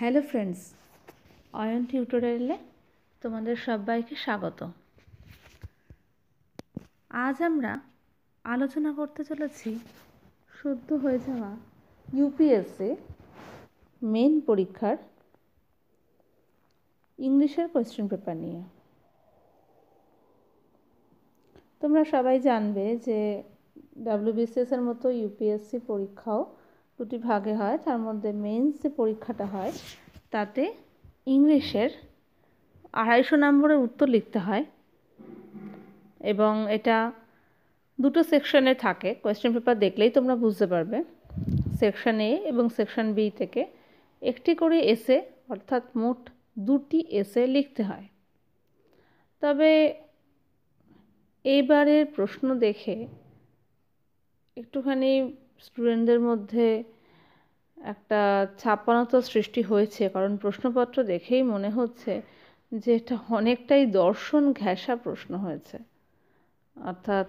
Hello friends Ayan টিউটোরিয়ালে তোমাদের সবাইকে স্বাগত আজ আমরা আলোচনা করতে চলেছি শুদ্ধ হয়ে যাওয়া ইউপিএসসি মেন পরীক্ষার ইংলিশের কোয়েশ্চেন পেপার নিয়ে তোমরা সবাই জানবে যে এর মতো ইউপিএসসি পরীক্ষাও দুটি ভাগে হয় তার মধ্যে মেন্স যে পরীক্ষাটা হয় তাতে ইংলিশের আড়াইশো নম্বরের উত্তর লিখতে হয় এবং এটা দুটো সেকশনে থাকে কোয়েশ্চেন পেপার দেখলেই তোমরা বুঝতে পারবে সেকশন এ এবং সেকশন বি থেকে একটি করে এসে অর্থাৎ মোট দুটি এসে লিখতে হয় তবে এইবারের প্রশ্ন দেখে একটুখানি স্টুডেন্টদের মধ্যে একটা ছাপ্পানতার সৃষ্টি হয়েছে কারণ প্রশ্নপত্র দেখেই মনে হচ্ছে যে এটা অনেকটাই দর্শন ঘেঁষা প্রশ্ন হয়েছে অর্থাৎ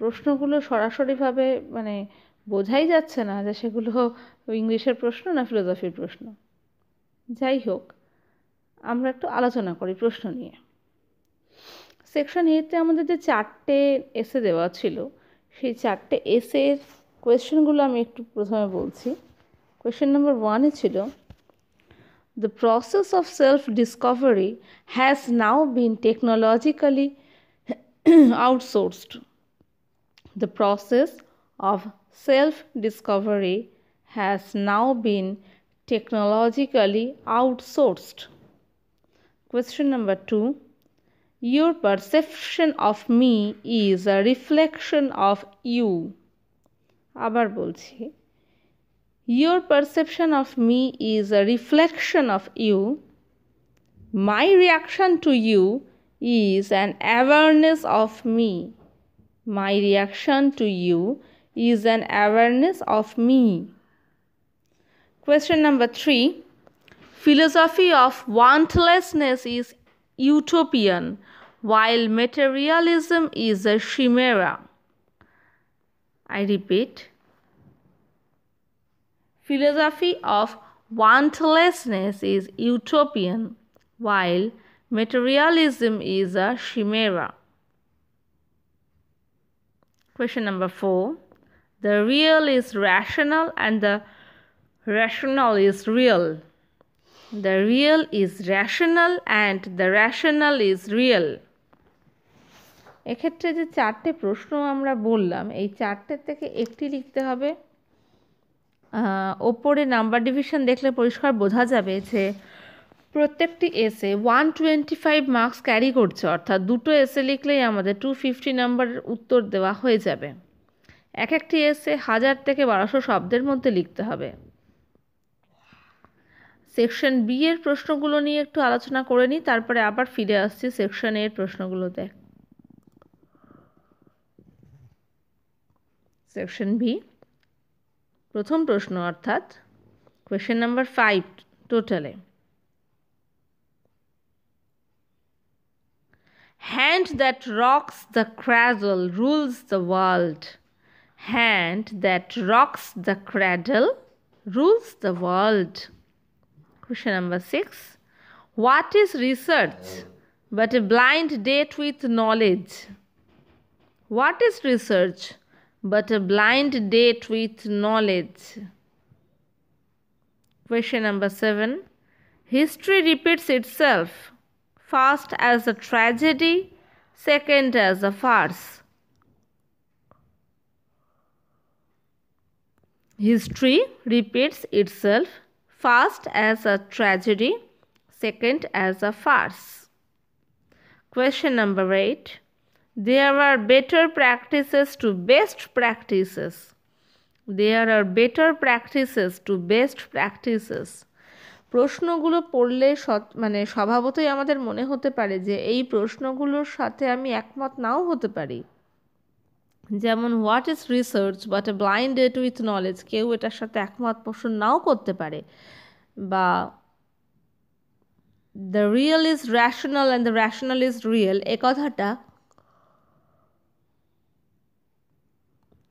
প্রশ্নগুলো সরাসরিভাবে মানে বোঝাই যাচ্ছে না যে সেগুলো ইংলিশের প্রশ্ন না ফিলোসফির প্রশ্ন যাই হোক আমরা একটু আলোচনা করি প্রশ্ন নিয়ে সেকশন এতে আমাদের যে চারটে এসে দেওয়া ছিল সেই চারটে এসের কোয়েশ্চেনগুলো আমি একটু প্রথমে বলছি কোয়েশ্চেন নাম্বার ওয়ানে ছিল the process of self discovery has now been technologically outsourced the process of self discovery has now been technologically outsourced question number two Your perception of me is a reflection of you. আবার বলছি your perception of me is a reflection of you my reaction to you is an awareness of me my reaction to you is an awareness of me Question number three Philosophy of wantlessness is utopian, while materialism is a chimera. I repeat, philosophy of wantlessness is utopian, while materialism is a chimera. Question number four. The real is rational and the rational is real. The real is rational and the rational is real. এক্ষেত্রে যে চারটে প্রশ্ন আমরা বললাম এই চারটে থেকে একটি লিখতে হবে ওপরে নাম্বার ডিভিশন দেখলে পরিষ্কার বোঝা যাবে যে প্রত্যেকটি এসে one twenty five marks carry করছে অর্থাৎ দুটো এসে লিখলেই আমাদের টু ফিফটি নাম্বার উত্তর দেওয়া হয়ে যাবে এক একটি এসে হাজার থেকে বারোশো শব্দের মধ্যে লিখতে হবে সেকশন বি এর প্রশ্নগুলো নিয়ে একটু আলোচনা করে নিই তারপরে আবার ফিরে আসছি সেকশন এর প্রশ্নগুলোতে সেকশন ভি প্রথম প্রশ্ন অর্থাৎ কোয়েশ্চেন নাম্বার ফাইভ টোটালে hand that rocks the cradle rules the world hand that rocks the cradle rules the world question number six what is research but a blind date with knowledge. What is research? but a blind date with knowledge. Question number 7. History repeats itself, first as a tragedy, second as a farce. History repeats itself, first as a tragedy, second as a farce. Question number 8. There are better practices to best practices. There are better practices to best practices. প্রশ্নগুলো পড়লে সৎ মানে স্বভাবতই আমাদের মনে হতে পারে যে এই প্রশ্নগুলোর সাথে আমি একমত নাও হতে পারি যেমন what is research but a date with knowledge কেউ এটার সাথে একমত পোষণ নাও করতে পারে বা the real is rational and the rational is real এ কথাটা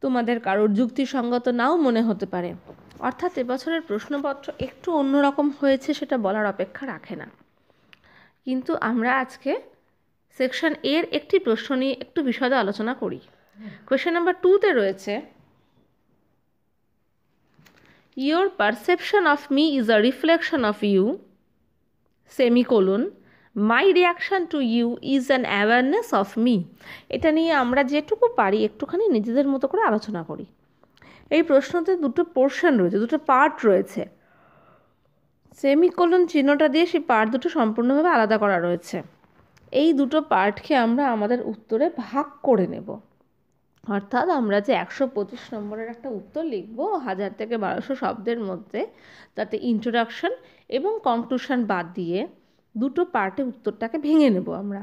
তোমাদের কারোর যুক্তিসঙ্গত নাও মনে হতে পারে অর্থাৎ এবছরের প্রশ্নপত্র একটু অন্যরকম হয়েছে সেটা বলার অপেক্ষা রাখে না কিন্তু আমরা আজকে সেকশন এর একটি প্রশ্ন নিয়ে একটু বিশদে আলোচনা করি কোয়েশ্চেন নাম্বার টুতে রয়েছে your perception of me is a reflection of you semicolon my reaction to you is an awareness of me এটা নিয়ে আমরা যেটুকু পারি একটুখানি নিজেদের মতো করে আলোচনা করি এই প্রশ্নতে দুটো পোর্শন রয়েছে দুটো পার্ট রয়েছে সেমিকোলন চিহ্নটা দিয়ে সেই পার্ট দুটো সম্পূর্ণভাবে আলাদা করা রয়েছে এই দুটো পার্টকে আমরা আমাদের উত্তরে ভাগ করে নেব অর্থাৎ আমরা যে একশো পঁচিশ নম্বরের একটা উত্তর লিখব হাজার থেকে বারোশো শব্দের মধ্যে তাতে ইন্ট্রোডাকশন এবং কনক্লুশন বাদ দিয়ে দুটো পার্টে উত্তরটাকে ভেঙে নেব আমরা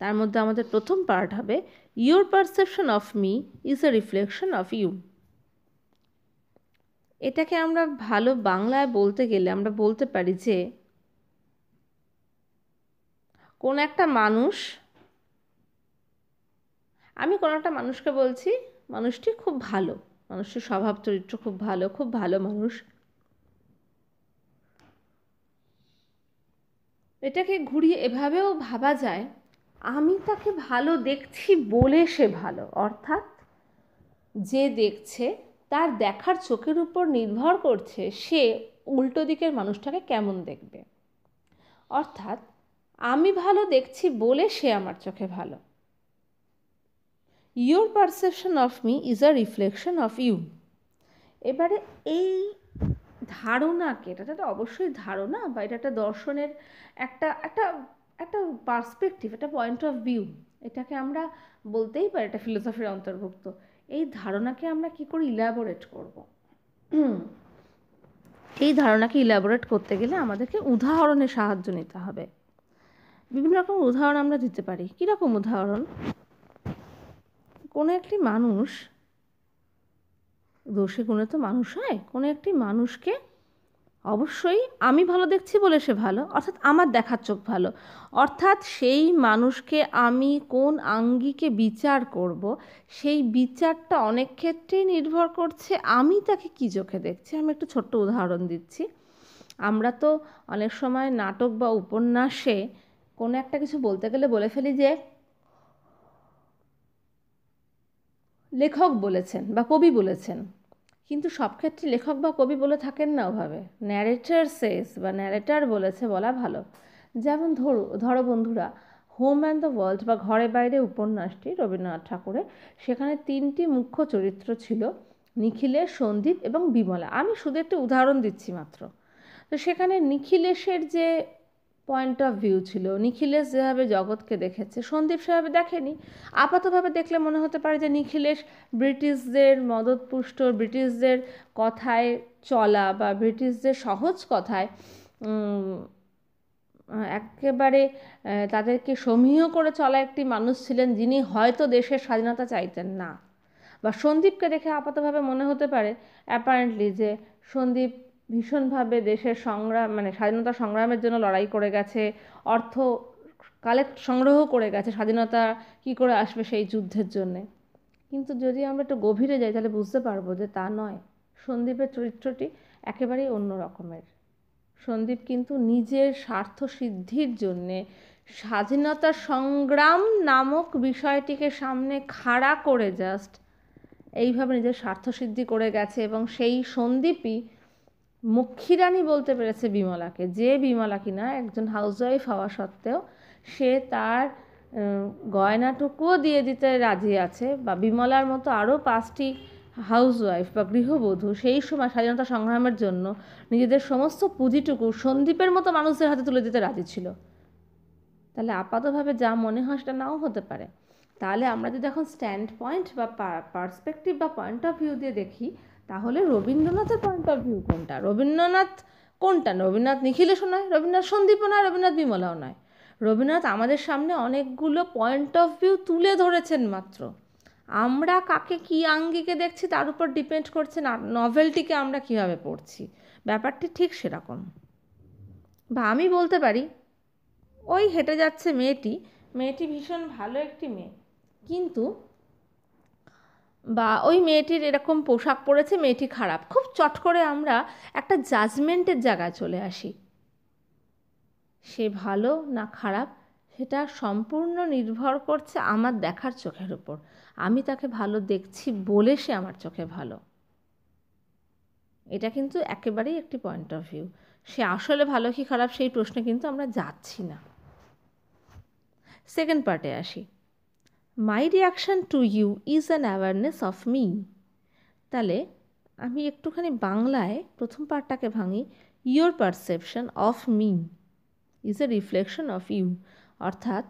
তার মধ্যে আমাদের প্রথম পার্ট হবে your perception of me is a reflection of you এটাকে আমরা ভালো বাংলায় বলতে গেলে আমরা বলতে পারি যে কোন একটা মানুষ আমি কোনো একটা মানুষকে বলছি মানুষটি খুব ভালো মানুষটির স্বভাব চরিত্র খুব ভালো খুব ভালো মানুষ এটাকে ঘুরিয়ে এভাবেও ভাবা যায় আমি তাকে ভালো দেখছি বলে সে ভালো অর্থাৎ যে দেখছে তার দেখার চোখের উপর নির্ভর করছে সে উল্টো দিকের মানুষটাকে কেমন দেখবে অর্থাৎ আমি ভালো দেখছি বলে সে আমার চোখে ভালো your perception of me is a reflection of you এবারে এই ধারণাকে এটা একটা অবশ্যই ধারণা বা এটা একটা দর্শনের একটা একটা একটা পার্সপেক্টিভ একটা পয়েন্ট অফ ভিউ এটাকে আমরা বলতেই পারি এটা ফিলোসফির অন্তর্ভুক্ত এই ধারণাকে আমরা কি করে ইলাবোরেট করব এই ধারণাকে ইলাবোরেট করতে গেলে আমাদেরকে উদাহরণের সাহায্য নিতে হবে বিভিন্ন রকম উদাহরণ আমরা দিতে পারি কীরকম উদাহরণ কোনো একটি মানুষ দোষী গুণে তো মানুষ হয় কোনো একটি মানুষকে অবশ্যই আমি ভালো দেখছি বলে সে ভালো অর্থাৎ আমার দেখার চোখ ভালো অর্থাৎ সেই মানুষকে আমি কোন আঙ্গিকে বিচার করব সেই বিচারটা অনেক ক্ষেত্রেই নির্ভর করছে আমি তাকে কী চোখে দেখছি আমি একটু ছোট্ট উদাহরণ দিচ্ছি আমরা তো অনেক সময় নাটক বা উপন্যাসে কোনো একটা কিছু বলতে গেলে বলে ফেলি যে লেখক বলেছেন বা কবি বলেছেন কিন্তু সব ক্ষেত্রে লেখক বা কবি বলে থাকেন না ওভাবে ন্যারেটার সেস বা ন্যারেটার বলেছে বলা ভালো যেমন ধরো ধরো বন্ধুরা হোম অ্যান্ড দ্য ওয়ার্ল্ড বা ঘরে বাইরে উপন্যাসটি রবীন্দ্রনাথ ঠাকুরের সেখানে তিনটি মুখ্য চরিত্র ছিল নিখিলের সন্দীপ এবং বিমলা আমি শুধু একটি উদাহরণ দিচ্ছি মাত্র তো সেখানে নিখিলেশের যে পয়েন্ট অফ ভিউ ছিল নিখিলেশ যেভাবে জগৎকে দেখেছে সন্দীপ সেভাবে দেখেনি আপাতভাবে দেখলে মনে হতে পারে যে নিখিলেশ ব্রিটিশদের মদতপুষ্ট ব্রিটিশদের কথায় চলা বা ব্রিটিশদের সহজ কথায় একেবারে তাদেরকে সমীহ করে চলা একটি মানুষ ছিলেন যিনি হয়তো দেশের স্বাধীনতা চাইতেন না বা সন্দীপকে দেখে আপাতভাবে মনে হতে পারে অ্যাপারেন্টলি যে সন্দীপ ভীষণভাবে দেশের সংগ্রাম মানে স্বাধীনতা সংগ্রামের জন্য লড়াই করে গেছে অর্থ কালেক্ট সংগ্রহ করে গেছে স্বাধীনতা কি করে আসবে সেই যুদ্ধের জন্যে কিন্তু যদি আমরা একটু গভীরে যাই তাহলে বুঝতে পারবো যে তা নয় সন্দীপের চরিত্রটি একেবারেই অন্য রকমের সন্দীপ কিন্তু নিজের স্বার্থ সিদ্ধির জন্যে স্বাধীনতা সংগ্রাম নামক বিষয়টিকে সামনে খাড়া করে জাস্ট এইভাবে নিজের স্বার্থ সিদ্ধি করে গেছে এবং সেই সন্দীপই মক্ষীরানী বলতে পেরেছে বিমলাকে যে বিমলা কিনা একজন হাউসওয়াইফ হওয়া সত্ত্বেও সে তার গয়নাটুকুও দিয়ে দিতে রাজি আছে বা বিমলার মতো আরও পাঁচটি হাউসওয়াইফ বা গৃহবধূ সেই সময় স্বাধীনতা সংগ্রামের জন্য নিজেদের সমস্ত পুঁজিটুকু সন্দীপের মতো মানুষদের হাতে তুলে দিতে রাজি ছিল তাহলে আপাতভাবে যা মনে হয় সেটা নাও হতে পারে তাহলে আমরা যদি এখন স্ট্যান্ড পয়েন্ট বা পার্সপেক্টিভ বা পয়েন্ট অফ ভিউ দিয়ে দেখি তাহলে রবীন্দ্রনাথের পয়েন্ট অফ ভিউ কোনটা রবীন্দ্রনাথ কোনটা রবীন্দ্রনাথ নিখিলেশও নয় রবীন্দ্রনাথ সন্দীপও নয় রবীন্দ্রনাথ বিমলাও নয় রবীন্দ্রনাথ আমাদের সামনে অনেকগুলো পয়েন্ট অফ ভিউ তুলে ধরেছেন মাত্র আমরা কাকে কি আঙ্গিকে দেখছি তার উপর ডিপেন্ড করছে না নভেলটিকে আমরা কিভাবে পড়ছি ব্যাপারটি ঠিক সেরকম বা আমি বলতে পারি ওই হেঁটে যাচ্ছে মেয়েটি মেয়েটি ভীষণ ভালো একটি মেয়ে কিন্তু বা ওই মেয়েটির এরকম পোশাক পরেছে মেয়েটি খারাপ খুব চট করে আমরা একটা জাজমেন্টের জায়গায় চলে আসি সে ভালো না খারাপ সেটা সম্পূর্ণ নির্ভর করছে আমার দেখার চোখের উপর আমি তাকে ভালো দেখছি বলে সে আমার চোখে ভালো এটা কিন্তু একেবারেই একটি পয়েন্ট অফ ভিউ সে আসলে ভালো কি খারাপ সেই প্রশ্নে কিন্তু আমরা যাচ্ছি না সেকেন্ড পার্টে আসি my reaction to you is an awareness of me তাহলে আমি একটুখানি বাংলায় প্রথম পার্টটাকে ভাঙি your perception of me is a reflection of you অর্থাৎ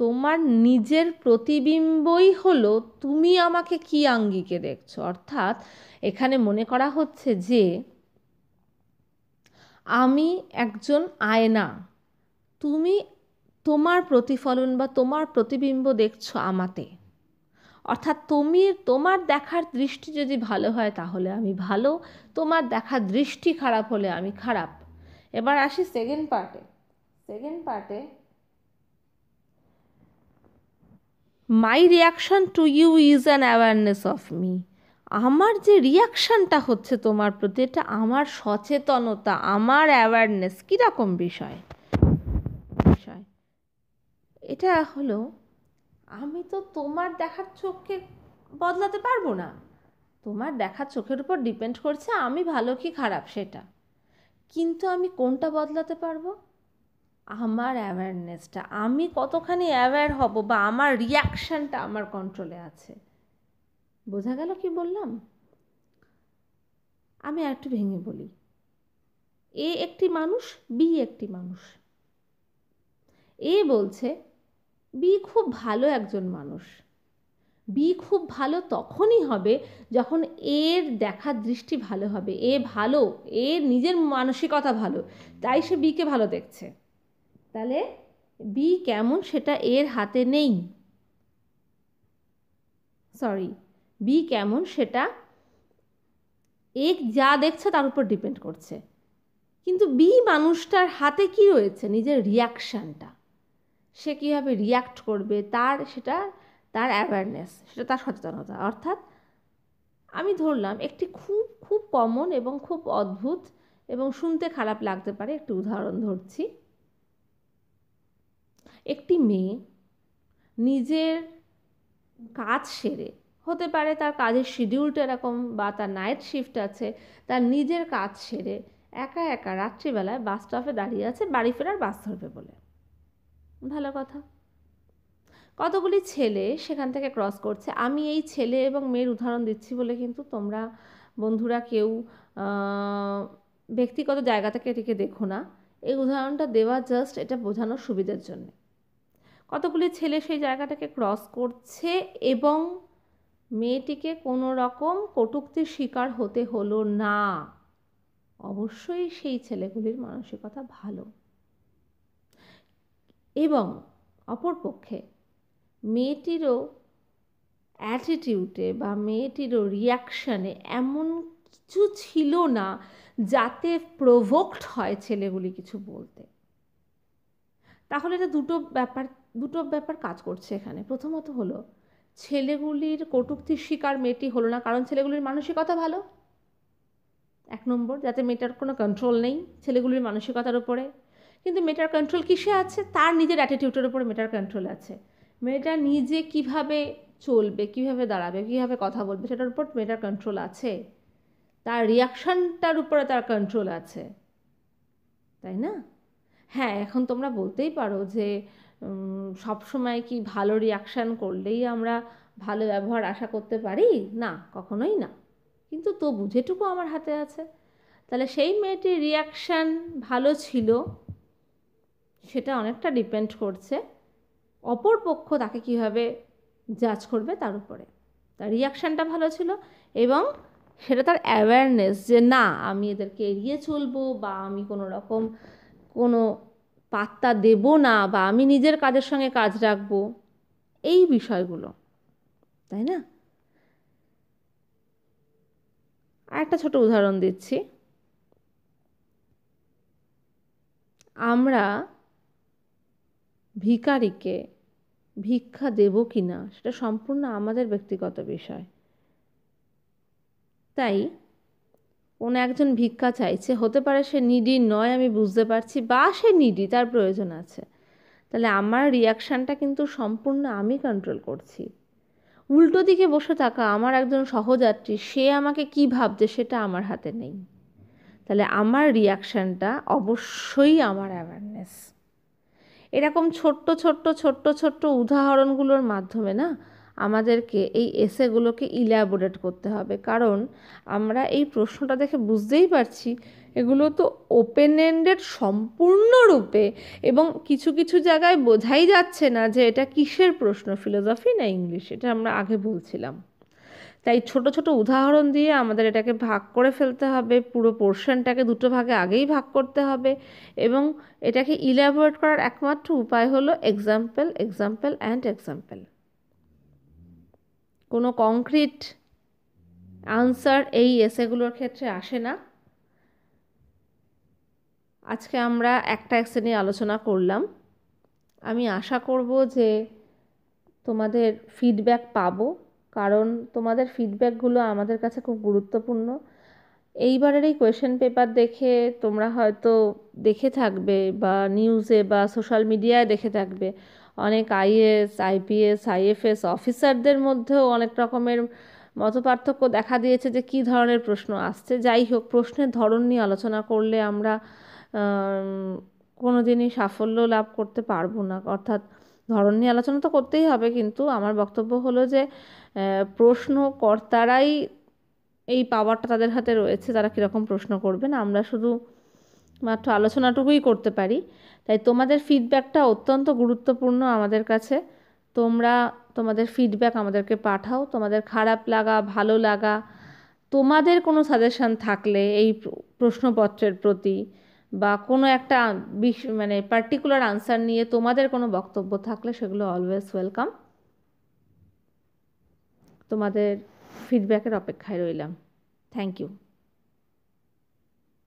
তোমার নিজের প্রতিবিম্বই হলো তুমি আমাকে কি আঙ্গিকে দেখছো অর্থাৎ এখানে মনে করা হচ্ছে যে আমি একজন আয়না তুমি তোমার প্রতিফলন বা তোমার প্রতিবিম্ব দেখছো আমাতে অর্থাৎ তুমি তোমার দেখার দৃষ্টি যদি ভালো হয় তাহলে আমি ভালো তোমার দেখার দৃষ্টি খারাপ হলে আমি খারাপ এবার আসি সেকেন্ড পার্টে সেকেন্ড পার্টে my reaction to you is an awareness of me আমার যে রিয়াকশানটা হচ্ছে তোমার প্রতি এটা আমার সচেতনতা আমার অ্যাওয়ারনেস কীরকম বিষয় বিষয় এটা হলো আমি তো তোমার দেখার চোখকে বদলাতে পারবো না তোমার দেখা চোখের উপর ডিপেন্ড করছে আমি ভালো কি খারাপ সেটা কিন্তু আমি কোনটা বদলাতে পারবো আমার অ্যাওয়ারনেসটা আমি কতখানি অ্যাওয়্যার হব বা আমার রিয়াকশানটা আমার কন্ট্রোলে আছে বোঝা গেল কি বললাম আমি একটু ভেঙে বলি এ একটি মানুষ বি একটি মানুষ এ বলছে বি খুব ভালো একজন মানুষ বি খুব ভালো তখনই হবে যখন এর দেখার দৃষ্টি ভালো হবে এ ভালো এ নিজের মানসিকতা ভালো তাই সে বিকে ভালো দেখছে তাহলে বি কেমন সেটা এর হাতে নেই সরি বি কেমন সেটা এ যা দেখছে তার উপর ডিপেন্ড করছে কিন্তু বি মানুষটার হাতে কি রয়েছে নিজের রিয়াকশানটা সে কীভাবে রিয়াক্ট করবে তার সেটা তার অ্যাওয়ারনেস সেটা তার সচেতনতা অর্থাৎ আমি ধরলাম একটি খুব খুব কমন এবং খুব অদ্ভুত এবং শুনতে খারাপ লাগতে পারে একটি উদাহরণ ধরছি একটি মেয়ে নিজের কাজ সেরে হতে পারে তার কাজের শিডিউলটা এরকম বা তার নাইট শিফট আছে তার নিজের কাজ সেরে একা একা রাত্রিবেলায় বাস স্টপে দাঁড়িয়ে আছে বাড়ি ফেরার বাস ধরবে বলে ভালো কথা কতগুলি ছেলে সেখান থেকে ক্রস করছে আমি এই ছেলে এবং মেয়ের উদাহরণ দিচ্ছি বলে কিন্তু তোমরা বন্ধুরা কেউ ব্যক্তিগত জায়গা থেকে এটিকে দেখো না এই উদাহরণটা দেওয়া জাস্ট এটা বোঝানোর সুবিধার জন্য কতগুলি ছেলে সেই জায়গাটাকে ক্রস করছে এবং মেয়েটিকে কোনো রকম কটুক্তির শিকার হতে হলো না অবশ্যই সেই ছেলেগুলির মানসিকতা ভালো এবং অপরপক্ষে মেয়েটিরও অ্যাটিটিউডে বা মেয়েটিরও রিয়াকশানে এমন কিছু ছিল না যাতে প্রভোক্ট হয় ছেলেগুলি কিছু বলতে তাহলে এটা দুটো ব্যাপার দুটো ব্যাপার কাজ করছে এখানে প্রথমত হলো ছেলেগুলির কটুক্তির শিকার মেয়েটি হলো না কারণ ছেলেগুলির মানসিকতা ভালো এক নম্বর যাতে মেয়েটার কোনো কন্ট্রোল নেই ছেলেগুলির মানসিকতার উপরে কিন্তু মেটার কন্ট্রোল কিসে আছে তার নিজের অ্যাটিটিউডের উপর মেটার কন্ট্রোল আছে মেয়েটা নিজে কিভাবে চলবে কিভাবে দাঁড়াবে কিভাবে কথা বলবে সেটার উপর মেয়েটার কন্ট্রোল আছে তার রিয়াকশানটার উপরে তার কন্ট্রোল আছে তাই না হ্যাঁ এখন তোমরা বলতেই পারো যে সব সময় কি ভালো রিয়াকশান করলেই আমরা ভালো ব্যবহার আশা করতে পারি না কখনোই না কিন্তু তবু যেটুকু আমার হাতে আছে তাহলে সেই মেয়েটির রিয়াকশান ভালো ছিল সেটা অনেকটা ডিপেন্ড করছে অপর পক্ষ তাকে কীভাবে জাজ করবে তার উপরে তার রিয়াকশানটা ভালো ছিল এবং সেটা তার অ্যাওয়ারনেস যে না আমি এদেরকে এড়িয়ে চলবো বা আমি কোনো রকম কোনো পাত্তা দেব না বা আমি নিজের কাজের সঙ্গে কাজ রাখবো এই বিষয়গুলো তাই না আর একটা ছোটো উদাহরণ দিচ্ছি আমরা ভিকারিকে ভিক্ষা দেব কি না সেটা সম্পূর্ণ আমাদের ব্যক্তিগত বিষয় তাই কোন একজন ভিক্ষা চাইছে হতে পারে সে নিডি নয় আমি বুঝতে পারছি বা সে নিডি তার প্রয়োজন আছে তাহলে আমার রিয়াকশানটা কিন্তু সম্পূর্ণ আমি কন্ট্রোল করছি উল্টো দিকে বসে থাকা আমার একজন সহযাত্রী সে আমাকে কি ভাবছে সেটা আমার হাতে নেই তাহলে আমার রিয়াকশানটা অবশ্যই আমার অ্যাওয়ারনেস এরকম ছোট্ট ছোট্ট ছোট্ট ছোট্ট উদাহরণগুলোর মাধ্যমে না আমাদেরকে এই এসেগুলোকে ইল্যাবোরেট করতে হবে কারণ আমরা এই প্রশ্নটা দেখে বুঝতেই পারছি এগুলো তো ওপেন এন্ডেড সম্পূর্ণরূপে এবং কিছু কিছু জায়গায় বোঝাই যাচ্ছে না যে এটা কিসের প্রশ্ন ফিলোসফি না ইংলিশ এটা আমরা আগে বলছিলাম তাই ছোট ছোট উদাহরণ দিয়ে আমাদের এটাকে ভাগ করে ফেলতে হবে পুরো পোর্শনটাকে দুটো ভাগে আগেই ভাগ করতে হবে এবং এটাকে ইলাবোরেট করার একমাত্র উপায় হলো এক্সাম্পল এক্সাম্পল অ্যান্ড এক্সাম্পল কোনো কংক্রিট আনসার এই এসেগুলোর ক্ষেত্রে আসে না আজকে আমরা একটা এক্সে নিয়ে আলোচনা করলাম আমি আশা করব যে তোমাদের ফিডব্যাক পাবো কারণ তোমাদের ফিডব্যাকগুলো আমাদের কাছে খুব গুরুত্বপূর্ণ এইবারের এই কোয়েশ্চেন পেপার দেখে তোমরা হয়তো দেখে থাকবে বা নিউজে বা সোশ্যাল মিডিয়ায় দেখে থাকবে অনেক আইএস আইপিএস আইএফএস অফিসারদের মধ্যেও অনেক রকমের মতপার্থক্য দেখা দিয়েছে যে কি ধরনের প্রশ্ন আসছে যাই হোক প্রশ্নের ধরন নিয়ে আলোচনা করলে আমরা কোনো দিনই সাফল্য লাভ করতে পারবো না অর্থাৎ ধরন নিয়ে আলোচনা তো করতেই হবে কিন্তু আমার বক্তব্য হলো যে প্রশ্নকর্তারাই এই পাওয়ারটা তাদের হাতে রয়েছে তারা কীরকম প্রশ্ন করবেন আমরা শুধু মাত্র আলোচনাটুকুই করতে পারি তাই তোমাদের ফিডব্যাকটা অত্যন্ত গুরুত্বপূর্ণ আমাদের কাছে তোমরা তোমাদের ফিডব্যাক আমাদেরকে পাঠাও তোমাদের খারাপ লাগা ভালো লাগা তোমাদের কোনো সাজেশান থাকলে এই প্রশ্নপত্রের প্রতি বা কোনো একটা মানে পার্টিকুলার আনসার নিয়ে তোমাদের কোনো বক্তব্য থাকলে সেগুলো অলওয়েজ ওয়েলকাম তোমাদের ফিডব্যাকের অপেক্ষায় রইলাম থ্যাংক ইউ